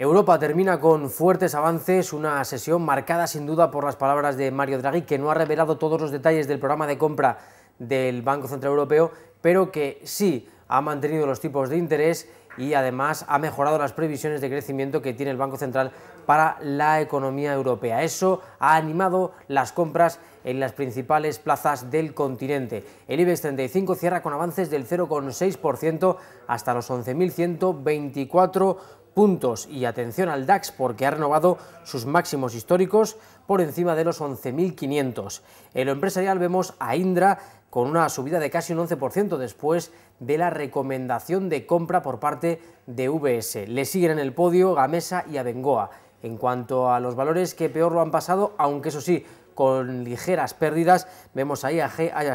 Europa termina con fuertes avances, una sesión marcada sin duda por las palabras de Mario Draghi, que no ha revelado todos los detalles del programa de compra del Banco Central Europeo, pero que sí ha mantenido los tipos de interés y además ha mejorado las previsiones de crecimiento que tiene el Banco Central para la economía europea. Eso ha animado las compras en las principales plazas del continente. El IBEX 35 cierra con avances del 0,6% hasta los 11.124 puntos y atención al DAX porque ha renovado sus máximos históricos por encima de los 11.500. En lo empresarial vemos a Indra con una subida de casi un 11% después de la recomendación de compra por parte de VS. Le siguen en el podio Gamesa y Abengoa. En cuanto a los valores que peor lo han pasado, aunque eso sí, con ligeras pérdidas, vemos a G. a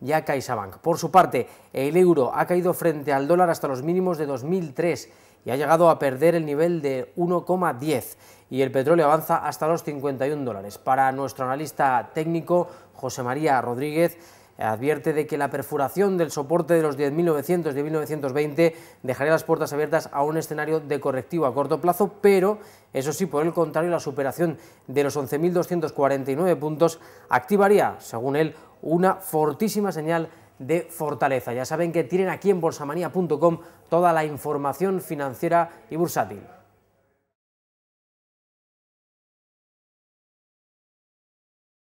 y a CaixaBank. Por su parte, el euro ha caído frente al dólar hasta los mínimos de 2003 y ha llegado a perder el nivel de 1,10 y el petróleo avanza hasta los 51 dólares. Para nuestro analista técnico, José María Rodríguez, advierte de que la perfuración del soporte de los 10.900 10.920 dejaría las puertas abiertas a un escenario de correctivo a corto plazo, pero eso sí, por el contrario, la superación de los 11.249 puntos activaría, según él, una fortísima señal de Fortaleza. Ya saben que tienen aquí en bolsamanía.com toda la información financiera y bursátil.